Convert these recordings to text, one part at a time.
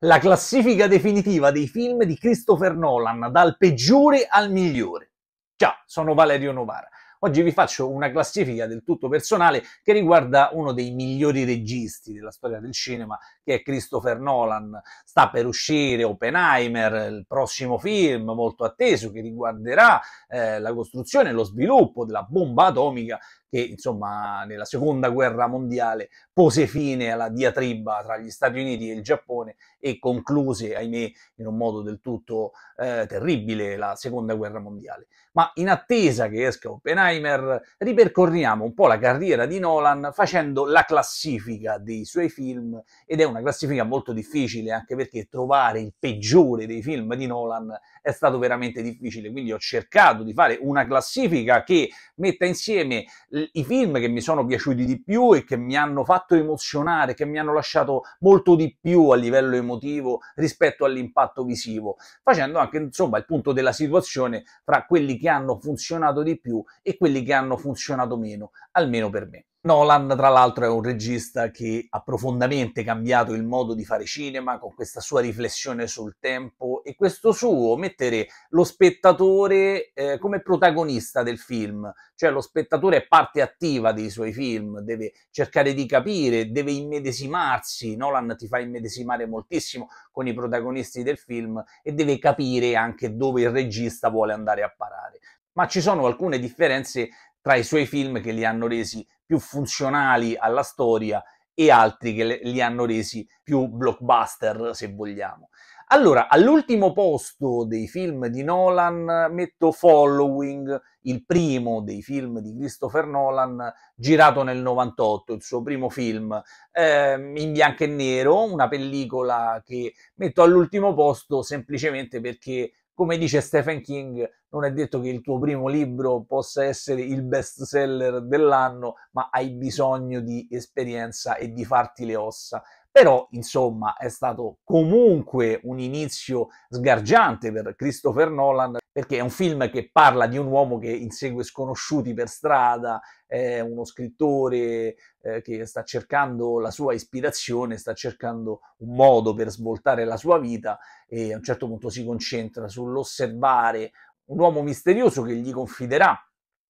La classifica definitiva dei film di Christopher Nolan, dal peggiore al migliore. Ciao, sono Valerio Novara. Oggi vi faccio una classifica del tutto personale che riguarda uno dei migliori registi della storia del cinema, che è Christopher Nolan. Sta per uscire Oppenheimer, il prossimo film molto atteso che riguarderà eh, la costruzione e lo sviluppo della bomba atomica che, insomma, nella seconda guerra mondiale pose fine alla diatriba tra gli Stati Uniti e il Giappone e concluse, ahimè, in un modo del tutto eh, terribile la seconda guerra mondiale. Ma in attesa che esca Oppenheimer, ripercorriamo un po' la carriera di Nolan facendo la classifica dei suoi film ed è una classifica molto difficile anche perché trovare il peggiore dei film di Nolan è stato veramente difficile, quindi ho cercato di fare una classifica che metta insieme i film che mi sono piaciuti di più e che mi hanno fatto fatto emozionare, che mi hanno lasciato molto di più a livello emotivo rispetto all'impatto visivo, facendo anche insomma il punto della situazione fra quelli che hanno funzionato di più e quelli che hanno funzionato meno, almeno per me. Nolan, tra l'altro, è un regista che ha profondamente cambiato il modo di fare cinema con questa sua riflessione sul tempo e questo suo mettere lo spettatore eh, come protagonista del film, cioè lo spettatore è parte attiva dei suoi film, deve cercare di capire, deve immedesimarsi. Nolan ti fa immedesimare moltissimo con i protagonisti del film e deve capire anche dove il regista vuole andare a parare. Ma ci sono alcune differenze tra i suoi film che li hanno resi più funzionali alla storia e altri che li hanno resi più blockbuster, se vogliamo. Allora, all'ultimo posto dei film di Nolan metto Following, il primo dei film di Christopher Nolan, girato nel 98, il suo primo film eh, in bianco e nero, una pellicola che metto all'ultimo posto semplicemente perché come dice Stephen King, non è detto che il tuo primo libro possa essere il best seller dell'anno, ma hai bisogno di esperienza e di farti le ossa però insomma è stato comunque un inizio sgargiante per Christopher Nolan perché è un film che parla di un uomo che insegue sconosciuti per strada, è uno scrittore eh, che sta cercando la sua ispirazione, sta cercando un modo per svoltare la sua vita e a un certo punto si concentra sull'osservare un uomo misterioso che gli confiderà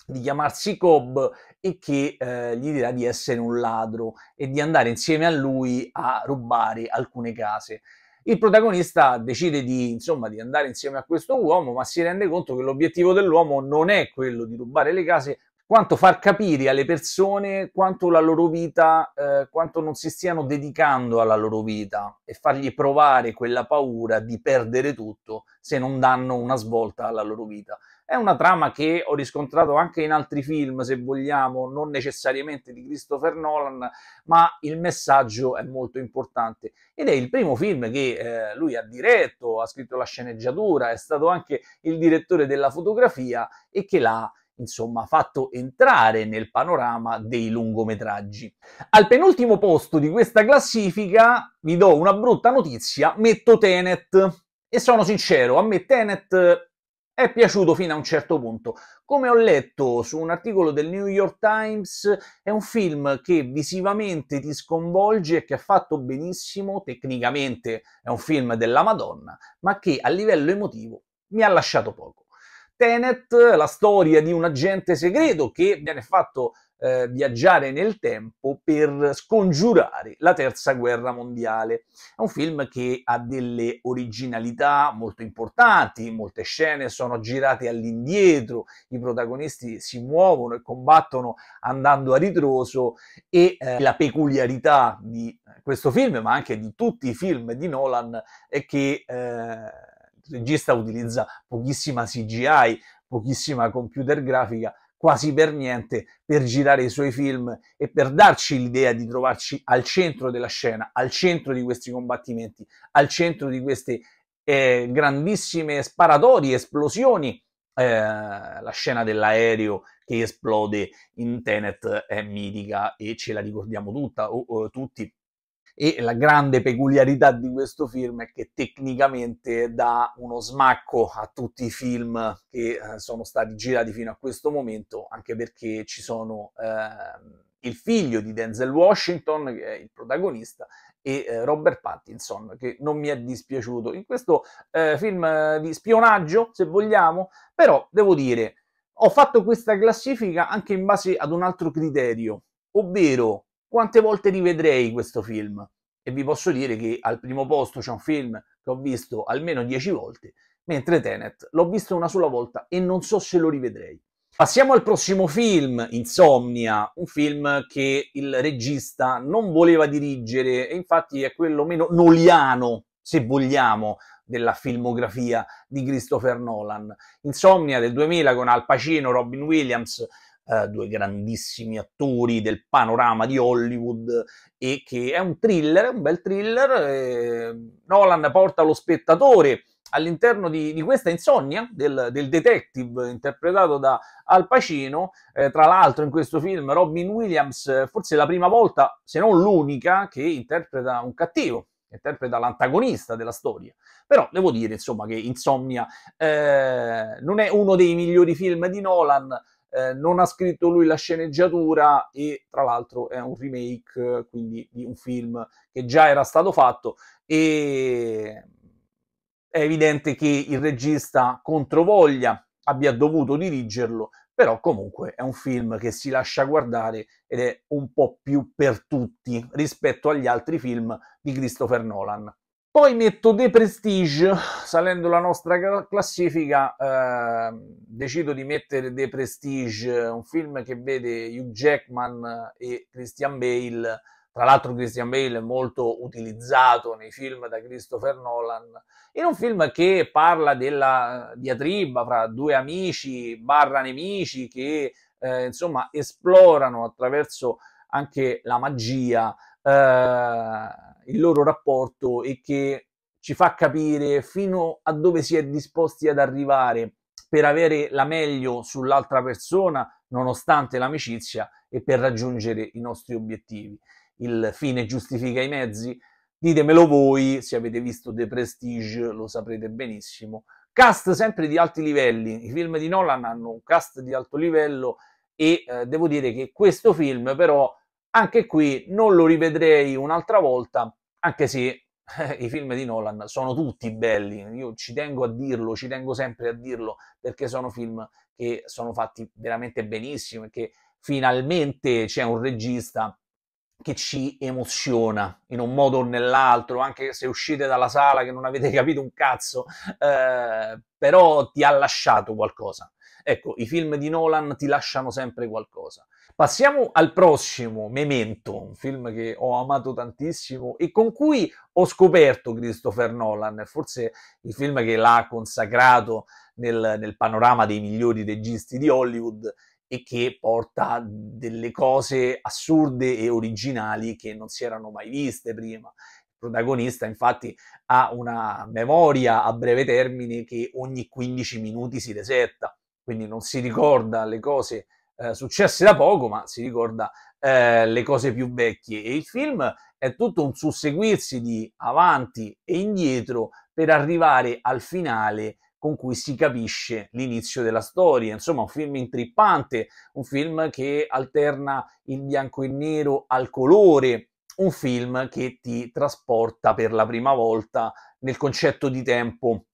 di chiamarsi Cobb e che eh, gli dirà di essere un ladro e di andare insieme a lui a rubare alcune case. Il protagonista decide di, insomma, di andare insieme a questo uomo, ma si rende conto che l'obiettivo dell'uomo non è quello di rubare le case, quanto far capire alle persone quanto la loro vita, eh, quanto non si stiano dedicando alla loro vita e fargli provare quella paura di perdere tutto se non danno una svolta alla loro vita. È una trama che ho riscontrato anche in altri film, se vogliamo, non necessariamente di Christopher Nolan, ma il messaggio è molto importante. Ed è il primo film che eh, lui ha diretto, ha scritto la sceneggiatura, è stato anche il direttore della fotografia e che l'ha insomma, fatto entrare nel panorama dei lungometraggi. Al penultimo posto di questa classifica vi do una brutta notizia, metto Tenet. E sono sincero, a me Tenet è piaciuto fino a un certo punto. Come ho letto su un articolo del New York Times, è un film che visivamente ti sconvolge e che ha fatto benissimo, tecnicamente è un film della Madonna, ma che a livello emotivo mi ha lasciato poco. Tenet, la storia di un agente segreto che viene fatto eh, viaggiare nel tempo per scongiurare la terza guerra mondiale. È un film che ha delle originalità molto importanti, molte scene sono girate all'indietro, i protagonisti si muovono e combattono andando a ritroso e eh, la peculiarità di questo film, ma anche di tutti i film di Nolan, è che eh, regista utilizza pochissima CGI, pochissima computer grafica, quasi per niente per girare i suoi film e per darci l'idea di trovarci al centro della scena, al centro di questi combattimenti, al centro di queste eh, grandissime sparatorie, esplosioni. Eh, la scena dell'aereo che esplode in Tenet è mitica e ce la ricordiamo tutta, o, o tutti e la grande peculiarità di questo film è che tecnicamente dà uno smacco a tutti i film che eh, sono stati girati fino a questo momento, anche perché ci sono eh, il figlio di Denzel Washington, che è il protagonista, e eh, Robert Pattinson, che non mi è dispiaciuto in questo eh, film eh, di spionaggio, se vogliamo, però devo dire, ho fatto questa classifica anche in base ad un altro criterio, ovvero quante volte rivedrei questo film? E vi posso dire che al primo posto c'è un film che ho visto almeno dieci volte, mentre Tenet l'ho visto una sola volta e non so se lo rivedrei. Passiamo al prossimo film, Insomnia, un film che il regista non voleva dirigere e infatti è quello meno noliano, se vogliamo, della filmografia di Christopher Nolan. Insomnia del 2000 con Al Pacino, Robin Williams, eh, due grandissimi attori del panorama di Hollywood e che è un thriller, un bel thriller. Eh, Nolan porta lo spettatore all'interno di, di, questa insonnia del, del, detective interpretato da Al Pacino, eh, tra l'altro in questo film Robin Williams forse la prima volta, se non l'unica, che interpreta un cattivo, interpreta l'antagonista della storia. Però devo dire, insomma, che Insomnia eh, non è uno dei migliori film di Nolan, eh, non ha scritto lui la sceneggiatura e tra l'altro è un remake, quindi di un film che già era stato fatto e è evidente che il regista controvoglia abbia dovuto dirigerlo, però comunque è un film che si lascia guardare ed è un po' più per tutti rispetto agli altri film di Christopher Nolan. Poi metto The Prestige, salendo la nostra classifica, eh, decido di mettere The Prestige, un film che vede Hugh Jackman e Christian Bale. Tra l'altro Christian Bale è molto utilizzato nei film da Christopher Nolan, in un film che parla della diatriba fra due amici barra nemici che eh, insomma esplorano attraverso anche la magia eh, il loro rapporto e che ci fa capire fino a dove si è disposti ad arrivare per avere la meglio sull'altra persona, nonostante l'amicizia, e per raggiungere i nostri obiettivi. Il fine giustifica i mezzi? Ditemelo voi, se avete visto The Prestige lo saprete benissimo. Cast sempre di alti livelli, i film di Nolan hanno un cast di alto livello e eh, devo dire che questo film però anche qui non lo rivedrei un'altra volta, anche se eh, i film di Nolan sono tutti belli, io ci tengo a dirlo, ci tengo sempre a dirlo, perché sono film che sono fatti veramente benissimo e che finalmente c'è un regista che ci emoziona in un modo o nell'altro, anche se uscite dalla sala che non avete capito un cazzo, eh, però ti ha lasciato qualcosa. Ecco, i film di Nolan ti lasciano sempre qualcosa. Passiamo al prossimo, Memento, un film che ho amato tantissimo e con cui ho scoperto Christopher Nolan, forse il film che l'ha consacrato nel, nel panorama dei migliori registi di Hollywood e che porta delle cose assurde e originali che non si erano mai viste prima. Il protagonista infatti ha una memoria a breve termine che ogni 15 minuti si resetta quindi non si ricorda le cose eh, successe da poco, ma si ricorda eh, le cose più vecchie. E il film è tutto un susseguirsi di avanti e indietro per arrivare al finale con cui si capisce l'inizio della storia. Insomma, un film intrippante, un film che alterna il bianco e il nero al colore, un film che ti trasporta per la prima volta nel concetto di tempo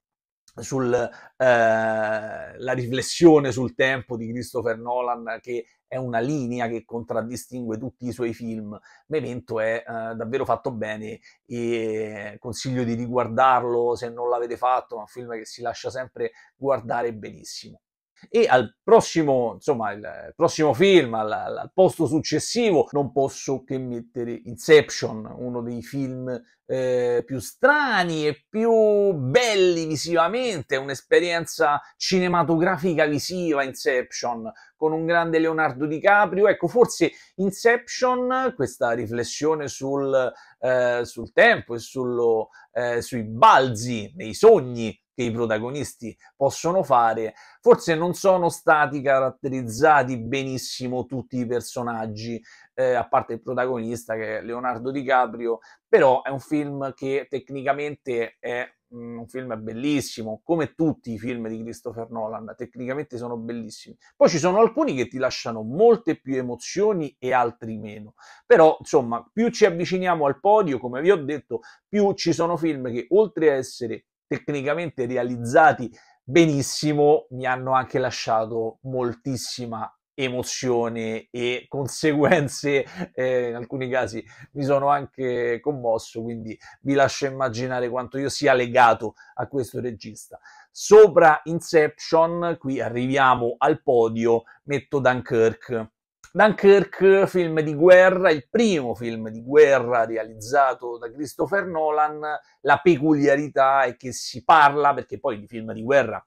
sulla eh, riflessione sul tempo di Christopher Nolan che è una linea che contraddistingue tutti i suoi film. Memento è eh, davvero fatto bene e consiglio di riguardarlo se non l'avete fatto, è un film che si lascia sempre guardare benissimo e al prossimo, insomma, il prossimo film, al, al posto successivo, non posso che mettere Inception, uno dei film eh, più strani e più belli visivamente, un'esperienza cinematografica visiva Inception con un grande Leonardo DiCaprio. Ecco, forse Inception, questa riflessione sul, eh, sul tempo e sullo, eh, sui balzi nei sogni che i protagonisti possono fare, forse non sono stati caratterizzati benissimo tutti i personaggi, eh, a parte il protagonista che è Leonardo DiCaprio, però è un film che tecnicamente è mm, un film bellissimo, come tutti i film di Christopher Nolan, tecnicamente sono bellissimi. Poi ci sono alcuni che ti lasciano molte più emozioni e altri meno. Però, insomma, più ci avviciniamo al podio, come vi ho detto, più ci sono film che oltre a essere tecnicamente realizzati benissimo, mi hanno anche lasciato moltissima emozione e conseguenze eh, in alcuni casi mi sono anche commosso quindi vi lascio immaginare quanto io sia legato a questo regista sopra Inception qui arriviamo al podio metto Dunkirk Dunkirk, film di guerra, il primo film di guerra realizzato da Christopher Nolan, la peculiarità è che si parla, perché poi di film di guerra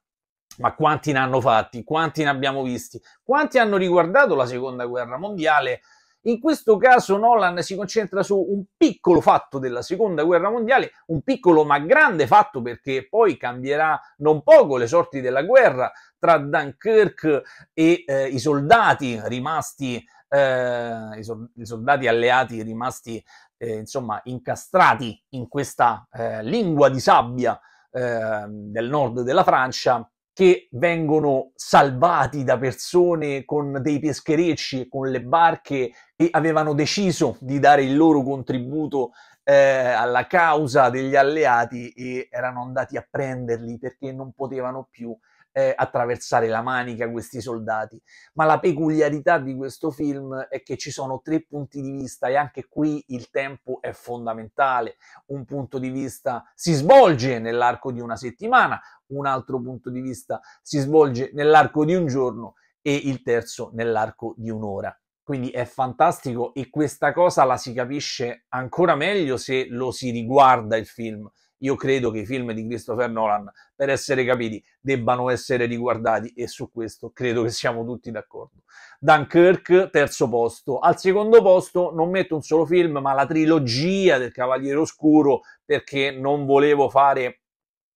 ma quanti ne hanno fatti, quanti ne abbiamo visti, quanti hanno riguardato la seconda guerra mondiale. In questo caso Nolan si concentra su un piccolo fatto della seconda guerra mondiale, un piccolo ma grande fatto perché poi cambierà non poco le sorti della guerra, tra Dunkirk e eh, i soldati rimasti, eh, i, so- i, soldati alleati rimasti eh, insomma incastrati in questa eh, lingua di sabbia ehm, del nord della Francia che vengono salvati da persone con dei pescherecci e con le barche che avevano deciso di dare il loro contributo eh, alla causa degli alleati e erano andati a prenderli perché non potevano più eh, attraversare la manica questi soldati. Ma la peculiarità di questo film è che ci sono tre punti di vista e anche qui il tempo è fondamentale. Un punto di vista si svolge nell'arco di una settimana, un altro punto di vista si svolge nell'arco di un giorno e il terzo nell'arco di un'ora. Quindi è fantastico e questa cosa la si capisce ancora meglio se lo si riguarda il film, io credo che i film di Christopher Nolan, per essere capiti, debbano essere riguardati e su questo credo che siamo tutti d'accordo. Dunkirk, terzo posto. Al secondo posto non metto un solo film, ma la trilogia del Cavaliere Oscuro, perché non volevo fare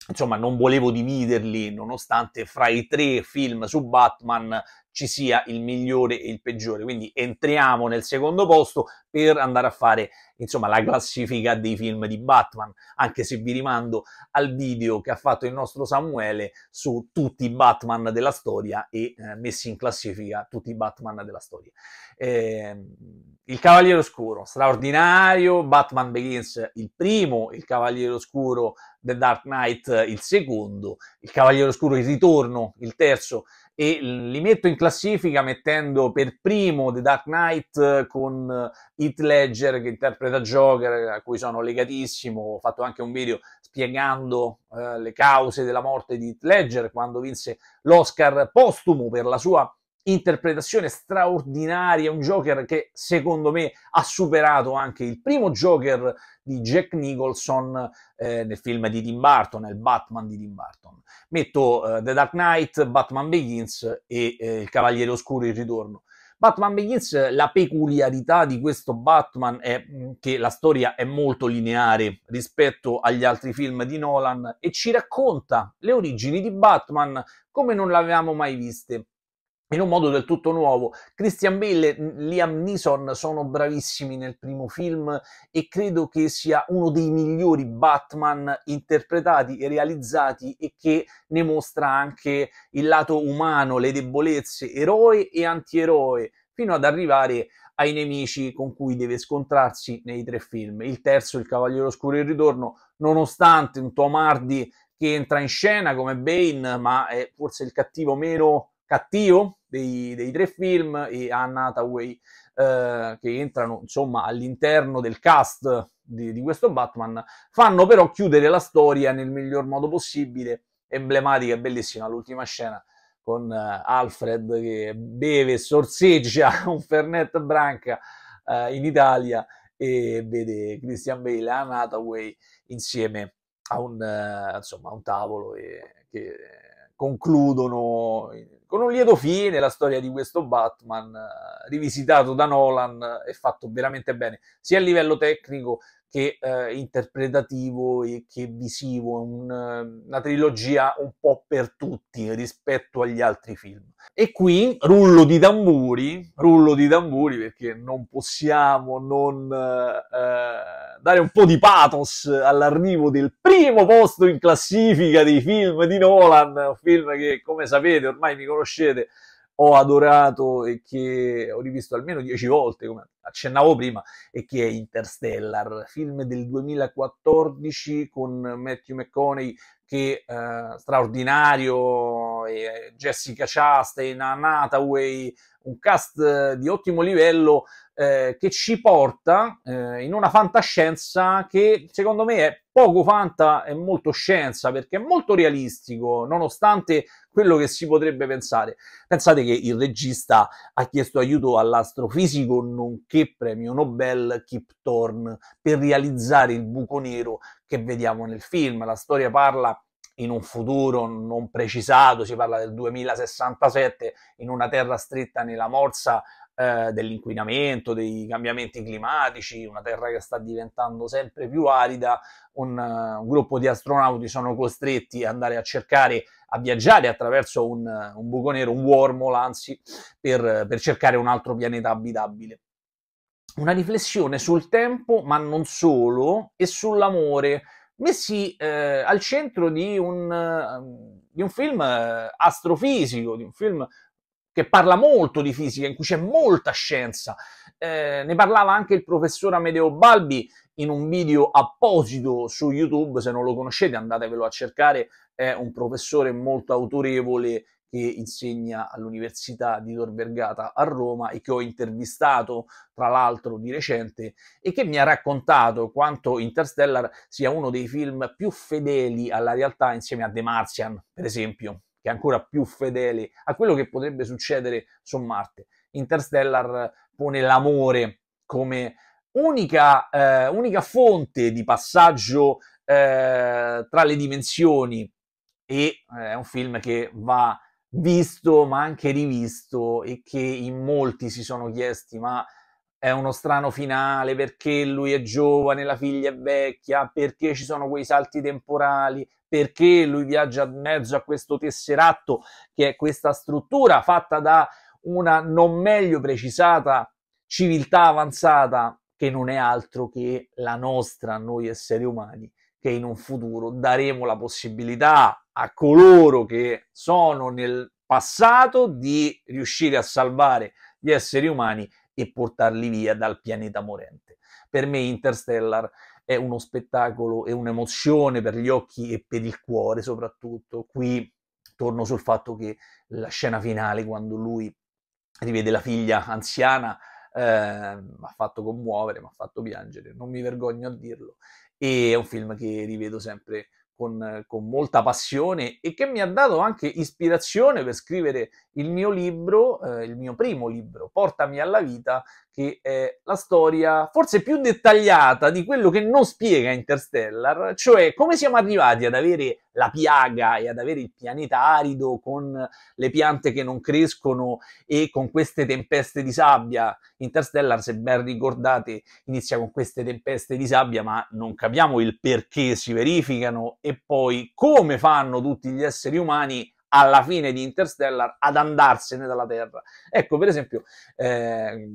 insomma non volevo dividerli nonostante fra i tre film su Batman ci sia il migliore e il peggiore. Quindi entriamo nel secondo posto per andare a fare insomma la classifica dei film di Batman, anche se vi rimando al video che ha fatto il nostro Samuele su tutti i Batman della storia e eh, messi in classifica tutti i Batman della storia. Eh, il Cavaliere Oscuro, straordinario, Batman Begins il primo, il Cavaliere Oscuro The Dark Knight il secondo, il Cavaliere Oscuro il ritorno il terzo, e li metto in classifica mettendo per primo The Dark Knight eh, con eh, Heath Ledger che interpreta Joker, eh, a cui sono legatissimo, ho fatto anche un video spiegando eh, le cause della morte di Heath Ledger quando vinse l'Oscar postumo per la sua interpretazione straordinaria, un Joker che secondo me ha superato anche il primo Joker di Jack Nicholson eh, nel film di Tim Burton, nel Batman di Tim Burton. Metto eh, The Dark Knight, Batman Begins e eh, Il Cavaliere Oscuro, in ritorno. Batman Begins, la peculiarità di questo Batman è mm, che la storia è molto lineare rispetto agli altri film di Nolan e ci racconta le origini di Batman come non l'avevamo mai viste in un modo del tutto nuovo. Christian Bale e Liam Neeson sono bravissimi nel primo film e credo che sia uno dei migliori Batman interpretati e realizzati e che ne mostra anche il lato umano, le debolezze, eroe e antieroe, fino ad arrivare ai nemici con cui deve scontrarsi nei tre film. Il terzo, Il Cavaliere Oscuro e il Ritorno, nonostante un Tom Hardy che entra in scena come Bane, ma è forse il cattivo meno cattivo dei, dei tre film e Anna Hathaway eh, che entrano insomma all'interno del cast di, di questo Batman fanno però chiudere la storia nel miglior modo possibile emblematica e bellissima l'ultima scena con eh, Alfred che beve, sorseggia un Fernet Branca eh, in Italia e vede Christian Bale e Anna Hathaway insieme a un, eh, insomma, a un tavolo e, che concludono con un lieto fine la storia di questo Batman eh, rivisitato da Nolan e fatto veramente bene, sia a livello tecnico che eh, interpretativo e che visivo, un, una trilogia un po' per tutti rispetto agli altri film. E qui rullo di tamburi, rullo di tamburi perché non possiamo non eh, dare un po' di pathos all'arrivo del primo posto in classifica dei film di Nolan, un film che come sapete ormai mi conoscete ho adorato e che ho rivisto almeno dieci volte, come accennavo prima e che è Interstellar, film del 2014 con Matthew McConaughey che eh, straordinario, eh, Jessica Chastain, Anna Hathaway, un cast eh, di ottimo livello eh, che ci porta eh, in una fantascienza che secondo me è poco fanta e molto scienza perché è molto realistico nonostante quello che si potrebbe pensare. Pensate che il regista ha chiesto aiuto all'astrofisico nonché che premio Nobel Kip Thorne per realizzare il buco nero che vediamo nel film. La storia parla in un futuro non precisato, si parla del 2067, in una terra stretta nella morsa eh, dell'inquinamento, dei cambiamenti climatici, una terra che sta diventando sempre più arida, un, uh, un gruppo di astronauti sono costretti ad andare a cercare, a viaggiare attraverso un, un buco nero, un wormhole anzi, per, per cercare un altro pianeta abitabile una riflessione sul tempo, ma non solo, e sull'amore, messi eh, al centro di un, di un film eh, astrofisico, di un film che parla molto di fisica, in cui c'è molta scienza. Eh, ne parlava anche il professor Amedeo Balbi in un video apposito su YouTube, se non lo conoscete andatevelo a cercare, è un professore molto autorevole che insegna all'Università di Tor Vergata a Roma e che ho intervistato tra l'altro di recente e che mi ha raccontato quanto Interstellar sia uno dei film più fedeli alla realtà insieme a The Martian, per esempio, che è ancora più fedele a quello che potrebbe succedere su Marte. Interstellar pone l'amore come unica, eh, unica fonte di passaggio eh, tra le dimensioni e eh, è un film che va visto ma anche rivisto e che in molti si sono chiesti ma è uno strano finale perché lui è giovane, la figlia è vecchia, perché ci sono quei salti temporali, perché lui viaggia in mezzo a questo tesseratto che è questa struttura fatta da una non meglio precisata civiltà avanzata che non è altro che la nostra, noi esseri umani, che in un futuro daremo la possibilità a coloro che sono nel passato di riuscire a salvare gli esseri umani e portarli via dal pianeta morente. Per me Interstellar è uno spettacolo, e un'emozione per gli occhi e per il cuore soprattutto. Qui torno sul fatto che la scena finale, quando lui rivede la figlia anziana, eh, mi ha fatto commuovere, mi ha fatto piangere, non mi vergogno a dirlo. E è un film che rivedo sempre con, con, molta passione e che mi ha dato anche ispirazione per scrivere il mio libro, eh, il mio primo libro, Portami alla vita, che è la storia forse più dettagliata di quello che non spiega Interstellar, cioè come siamo arrivati ad avere la piaga e ad avere il pianeta arido con le piante che non crescono e con queste tempeste di sabbia. Interstellar, se ben ricordate, inizia con queste tempeste di sabbia, ma non capiamo il perché si verificano e poi come fanno tutti gli esseri umani alla fine di Interstellar ad andarsene dalla Terra. Ecco, per esempio, eh,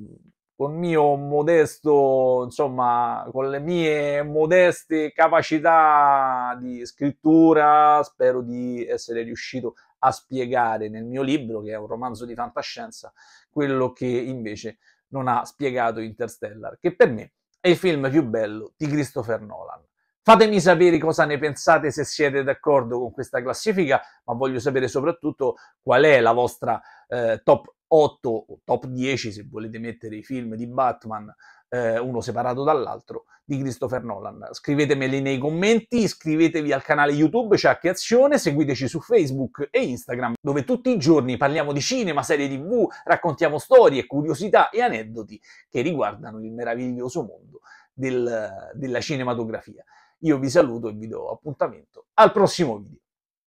col mio modesto, insomma, con le mie modeste capacità di scrittura, spero di essere riuscito a spiegare nel mio libro, che è un romanzo di fantascienza, quello che invece non ha spiegato Interstellar, che per me è il film più bello di Christopher Nolan. Fatemi sapere cosa ne pensate se siete d'accordo con questa classifica, ma voglio sapere soprattutto qual è la vostra eh, top 8 o top 10 se volete mettere i film di Batman eh, uno separato dall'altro di Christopher Nolan scrivetemeli nei commenti iscrivetevi al canale YouTube Ciacche Azione seguiteci su Facebook e Instagram dove tutti i giorni parliamo di cinema, serie tv raccontiamo storie, curiosità e aneddoti che riguardano il meraviglioso mondo del, della cinematografia io vi saluto e vi do appuntamento al prossimo video